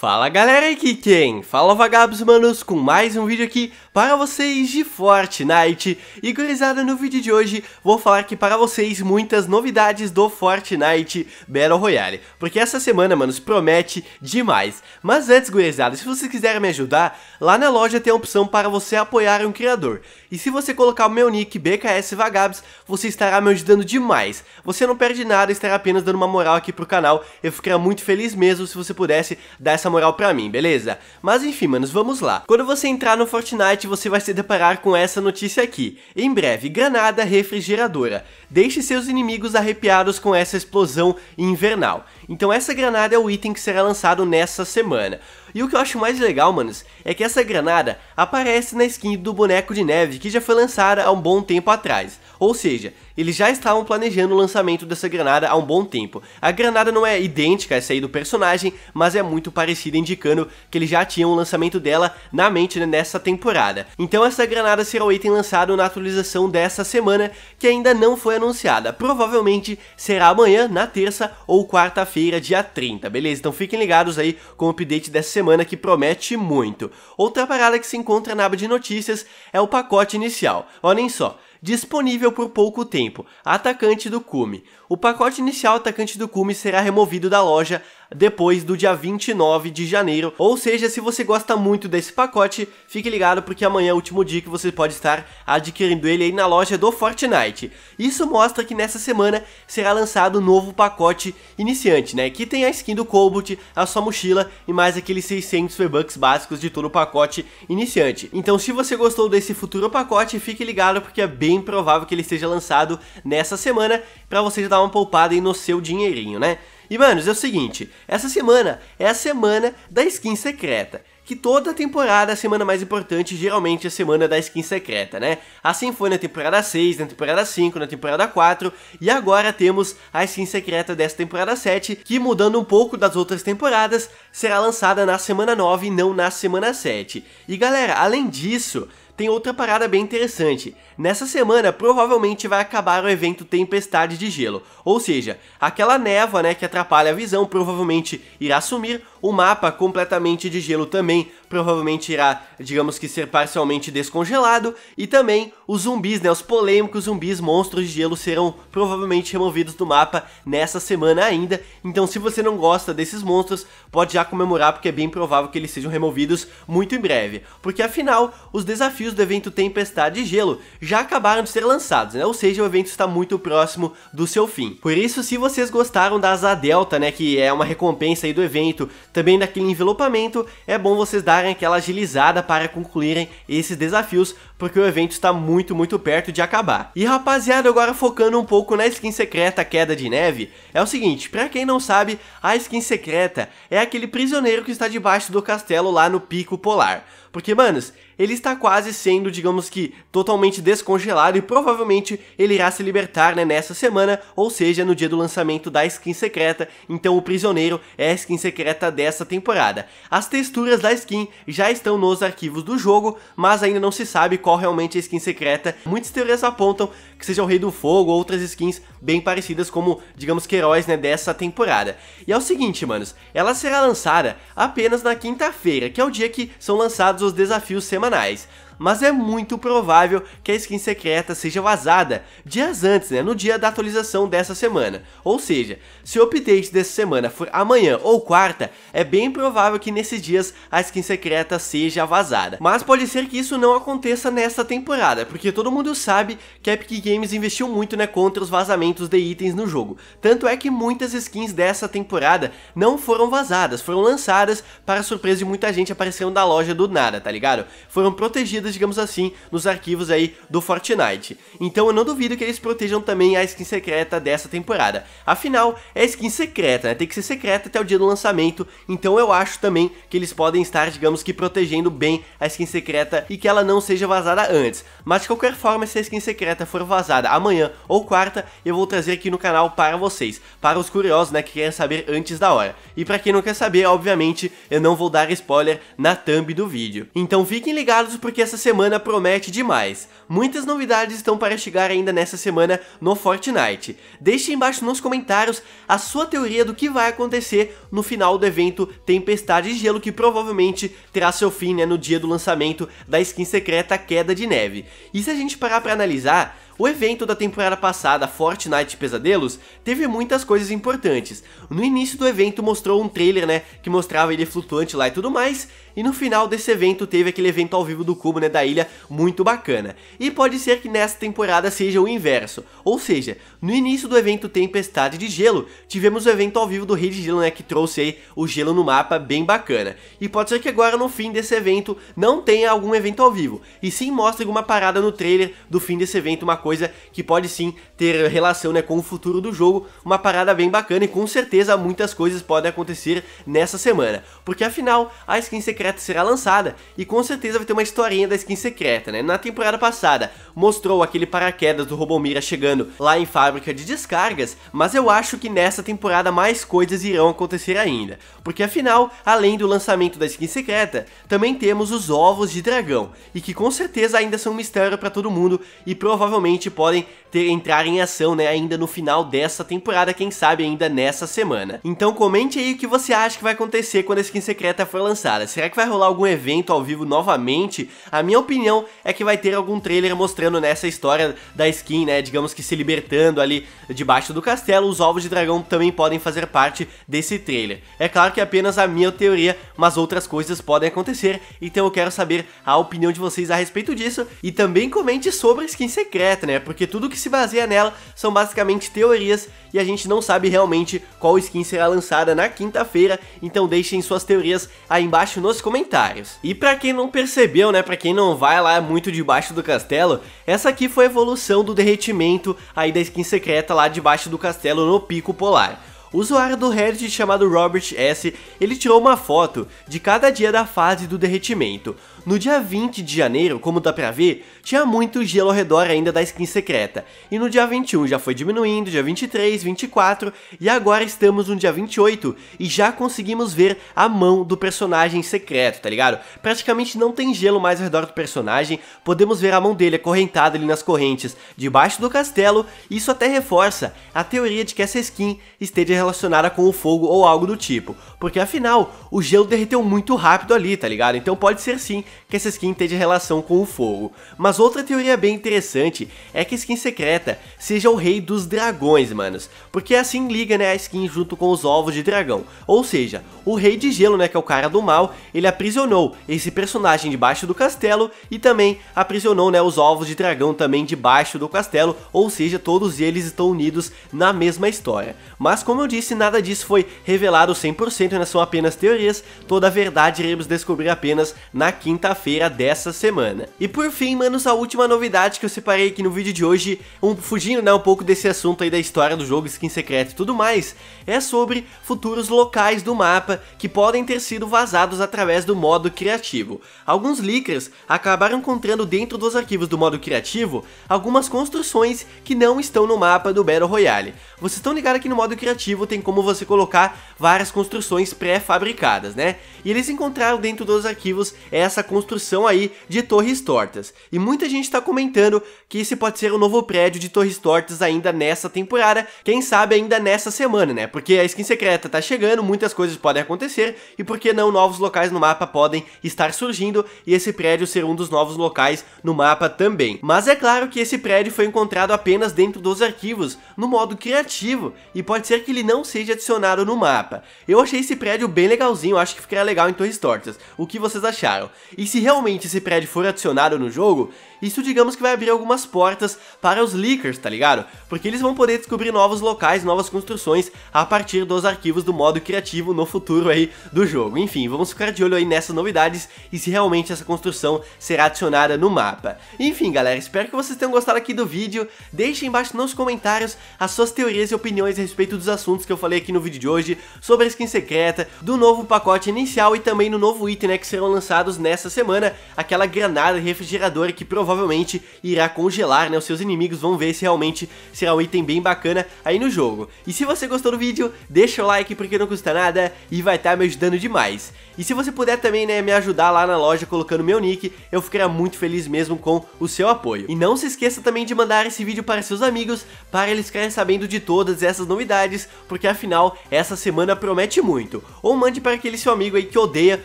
Fala galera, aqui quem? Fala vagabos manos com mais um vídeo aqui para vocês de Fortnite E gurizada, no vídeo de hoje vou falar aqui para vocês muitas novidades do Fortnite Battle Royale Porque essa semana, manos, promete demais Mas antes, gurizada, se você quiser me ajudar, lá na loja tem a opção para você apoiar um criador E se você colocar o meu nick BKS Vagabos, você estará me ajudando demais Você não perde nada, estará apenas dando uma moral aqui pro canal Eu ficaria muito feliz mesmo se você pudesse dar essa moral pra mim, beleza? Mas enfim, manos, vamos lá. Quando você entrar no Fortnite, você vai se deparar com essa notícia aqui. Em breve, granada refrigeradora. Deixe seus inimigos arrepiados com essa explosão invernal. Então essa granada é o item que será lançado nessa semana. E o que eu acho mais legal, manos, é que essa granada aparece na skin do boneco de neve que já foi lançada há um bom tempo atrás. Ou seja, eles já estavam planejando o lançamento dessa granada há um bom tempo. A granada não é idêntica a essa aí do personagem, mas é muito parecida, indicando que eles já tinham o lançamento dela na mente né, nessa temporada. Então essa granada será o item lançado na atualização dessa semana, que ainda não foi anunciada. Provavelmente será amanhã, na terça ou quarta-feira, dia 30, beleza? Então fiquem ligados aí com o update dessa semana semana que promete muito. Outra parada que se encontra na aba de notícias é o pacote inicial. Olhem só, disponível por pouco tempo. Atacante do Cume. O pacote inicial atacante do Cume será removido da loja depois do dia 29 de janeiro. Ou seja, se você gosta muito desse pacote, fique ligado porque amanhã é o último dia que você pode estar adquirindo ele aí na loja do Fortnite. Isso mostra que nessa semana será lançado um novo pacote iniciante, né? Que tem a skin do Cobalt, a sua mochila e mais aqueles 600 V-Bucks básicos de todo o pacote iniciante. Então se você gostou desse futuro pacote, fique ligado porque é bem bem provável que ele esteja lançado nessa semana, para você dar uma poupada aí no seu dinheirinho, né? E, manos, é o seguinte, essa semana é a semana da skin secreta que toda temporada, é a semana mais importante, geralmente é a semana da skin secreta, né? Assim foi na temporada 6, na temporada 5, na temporada 4, e agora temos a skin secreta dessa temporada 7, que mudando um pouco das outras temporadas, será lançada na semana 9 e não na semana 7. E galera, além disso, tem outra parada bem interessante. Nessa semana provavelmente vai acabar o evento Tempestade de Gelo, ou seja, aquela névoa né, que atrapalha a visão provavelmente irá sumir, o mapa completamente de gelo também provavelmente irá, digamos que, ser parcialmente descongelado, e também os zumbis, né, os polêmicos zumbis monstros de gelo serão provavelmente removidos do mapa nessa semana ainda, então se você não gosta desses monstros, pode já comemorar porque é bem provável que eles sejam removidos muito em breve, porque afinal, os desafios do evento Tempestade de Gelo já acabaram de ser lançados, né, ou seja, o evento está muito próximo do seu fim. Por isso, se vocês gostaram da Asa Delta, né, que é uma recompensa aí do evento, também naquele envelopamento é bom vocês darem aquela agilizada para concluírem esses desafios, porque o evento está muito, muito perto de acabar. E rapaziada, agora focando um pouco na skin secreta Queda de Neve, é o seguinte, para quem não sabe, a skin secreta é aquele prisioneiro que está debaixo do castelo lá no Pico Polar. Porque, manos, ele está quase sendo, digamos que, totalmente descongelado e provavelmente ele irá se libertar né, nessa semana, ou seja, no dia do lançamento da skin secreta. Então o prisioneiro é a skin secreta dessa temporada. As texturas da skin já estão nos arquivos do jogo, mas ainda não se sabe qual realmente é a skin secreta. Muitas teorias apontam que seja o Rei do Fogo ou outras skins bem parecidas como, digamos que heróis né, dessa temporada. E é o seguinte, manos, ela será lançada apenas na quinta-feira, que é o dia que são lançados os desafios semanais profissionais mas é muito provável que a skin secreta seja vazada dias antes, né, no dia da atualização dessa semana. Ou seja, se o update dessa semana for amanhã ou quarta, é bem provável que nesses dias a skin secreta seja vazada. Mas pode ser que isso não aconteça nesta temporada, porque todo mundo sabe que a Epic Games investiu muito né, contra os vazamentos de itens no jogo. Tanto é que muitas skins dessa temporada não foram vazadas, foram lançadas para surpresa de muita gente, apareceram da loja do nada, tá ligado? Foram protegidas escondidas, digamos assim, nos arquivos aí do Fortnite. Então eu não duvido que eles protejam também a skin secreta dessa temporada. Afinal, é skin secreta, né? Tem que ser secreta até o dia do lançamento, então eu acho também que eles podem estar, digamos que, protegendo bem a skin secreta e que ela não seja vazada antes. Mas de qualquer forma, se a skin secreta for vazada amanhã ou quarta, eu vou trazer aqui no canal para vocês, para os curiosos, né, que querem saber antes da hora. E para quem não quer saber, obviamente, eu não vou dar spoiler na thumb do vídeo. Então fiquem ligados porque essa semana promete demais. Muitas novidades estão para chegar ainda nessa semana no Fortnite. Deixe embaixo nos comentários a sua teoria do que vai acontecer no final do evento Tempestade de Gelo, que provavelmente terá seu fim né, no dia do lançamento da skin secreta Queda de Neve. E se a gente parar para analisar, o evento da temporada passada, Fortnite Pesadelos, teve muitas coisas importantes. No início do evento mostrou um trailer, né, que mostrava ele flutuante lá e tudo mais, e no final desse evento teve aquele evento ao vivo do Cubo, né, da ilha, muito bacana. E pode ser que nessa temporada seja o inverso, ou seja, no início do evento Tempestade de Gelo, tivemos o evento ao vivo do Rei de Gelo, né, que trouxe aí o gelo no mapa, bem bacana. E pode ser que agora no fim desse evento não tenha algum evento ao vivo, e sim mostre alguma parada no trailer do fim desse evento, uma coisa que pode sim ter relação, né, com o futuro do jogo, uma parada bem bacana e com certeza muitas coisas podem acontecer nessa semana, porque afinal, a skin secreta secreta será lançada e com certeza vai ter uma historinha da skin secreta, né? Na temporada passada mostrou aquele paraquedas do Robomira chegando lá em fábrica de descargas, mas eu acho que nessa temporada mais coisas irão acontecer ainda, porque afinal, além do lançamento da skin secreta, também temos os ovos de dragão, e que com certeza ainda são um mistério para todo mundo e provavelmente podem ter, entrar em ação, né, ainda no final dessa temporada, quem sabe ainda nessa semana. Então comente aí o que você acha que vai acontecer quando a skin secreta for lançada. Será que vai rolar algum evento ao vivo novamente? A minha opinião é que vai ter algum trailer mostrando nessa história da skin, né, digamos que se libertando ali debaixo do castelo, os ovos de dragão também podem fazer parte desse trailer. É claro que é apenas a minha teoria, mas outras coisas podem acontecer, então eu quero saber a opinião de vocês a respeito disso e também comente sobre a skin secreta, né, porque tudo que se baseia nela são basicamente teorias e a gente não sabe realmente qual skin será lançada na quinta-feira, então deixem suas teorias aí embaixo nos comentários. E para quem não percebeu, né, para quem não vai lá é muito debaixo do castelo, essa aqui foi a evolução do derretimento aí da skin secreta lá debaixo do castelo no Pico Polar. O usuário do Reddit chamado Robert S, ele tirou uma foto de cada dia da fase do derretimento. No dia 20 de janeiro, como dá pra ver, tinha muito gelo ao redor ainda da skin secreta. E no dia 21 já foi diminuindo, dia 23, 24, e agora estamos no dia 28 e já conseguimos ver a mão do personagem secreto, tá ligado? Praticamente não tem gelo mais ao redor do personagem, podemos ver a mão dele acorrentada ali nas correntes debaixo do castelo, e isso até reforça a teoria de que essa skin esteja relacionada com o fogo ou algo do tipo, porque afinal, o gelo derreteu muito rápido ali, tá ligado? Então pode ser sim que essa skin esteja relação com o fogo. Mas outra teoria bem interessante é que a skin secreta seja o rei dos dragões, manos, porque assim liga, né, a skin junto com os ovos de dragão. Ou seja, o rei de gelo, né, que é o cara do mal, ele aprisionou esse personagem debaixo do castelo e também aprisionou, né, os ovos de dragão também debaixo do castelo, ou seja, todos eles estão unidos na mesma história. Mas como eu disse, nada disso foi revelado 100%, né? são apenas teorias, toda a verdade iremos descobrir apenas na quinta-feira dessa semana. E por fim, manos, a última novidade que eu separei aqui no vídeo de hoje, um, fugindo né, um pouco desse assunto aí da história do jogo, skin secreta e tudo mais, é sobre futuros locais do mapa que podem ter sido vazados através do modo criativo. Alguns leakers acabaram encontrando dentro dos arquivos do modo criativo algumas construções que não estão no mapa do Battle Royale. Vocês estão ligados aqui no modo criativo aplicativo tem como você colocar várias construções pré-fabricadas, né? E eles encontraram dentro dos arquivos essa construção aí de torres tortas. E muita gente está comentando que esse pode ser o um novo prédio de torres tortas ainda nessa temporada, quem sabe ainda nessa semana, né? Porque a skin secreta tá chegando, muitas coisas podem acontecer e por que não novos locais no mapa podem estar surgindo e esse prédio ser um dos novos locais no mapa também. Mas é claro que esse prédio foi encontrado apenas dentro dos arquivos, no modo criativo, e pode ser que ele não não seja adicionado no mapa. Eu achei esse prédio bem legalzinho, acho que ficaria legal em Torres Tortas. O que vocês acharam? E se realmente esse prédio for adicionado no jogo, isso digamos que vai abrir algumas portas para os leakers, tá ligado? Porque eles vão poder descobrir novos locais, novas construções a partir dos arquivos do modo criativo no futuro aí do jogo. Enfim, vamos ficar de olho aí nessas novidades e se realmente essa construção será adicionada no mapa. Enfim, galera, espero que vocês tenham gostado aqui do vídeo. Deixem embaixo nos comentários as suas teorias e opiniões a respeito dos assuntos que eu falei aqui no vídeo de hoje, sobre a skin secreta, do novo pacote inicial e também no novo item né, que serão lançados nessa semana, aquela granada refrigeradora que provavelmente irá congelar né, os seus inimigos, vão ver se realmente será um item bem bacana aí no jogo. E se você gostou do vídeo, deixa o like porque não custa nada e vai estar tá me ajudando demais. E se você puder também né, me ajudar lá na loja colocando meu nick, eu ficaria muito feliz mesmo com o seu apoio. E não se esqueça também de mandar esse vídeo para seus amigos, para eles ficarem sabendo de todas essas novidades, porque afinal essa semana promete muito. Ou mande para aquele seu amigo aí que odeia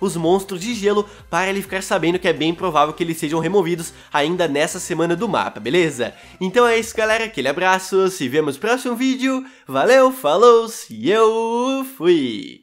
os monstros de gelo para ele ficar sabendo que é bem provável que eles sejam removidos ainda nessa semana do mapa, beleza? Então é isso galera, aquele abraço, se vemos no próximo vídeo, valeu, falou e eu fui!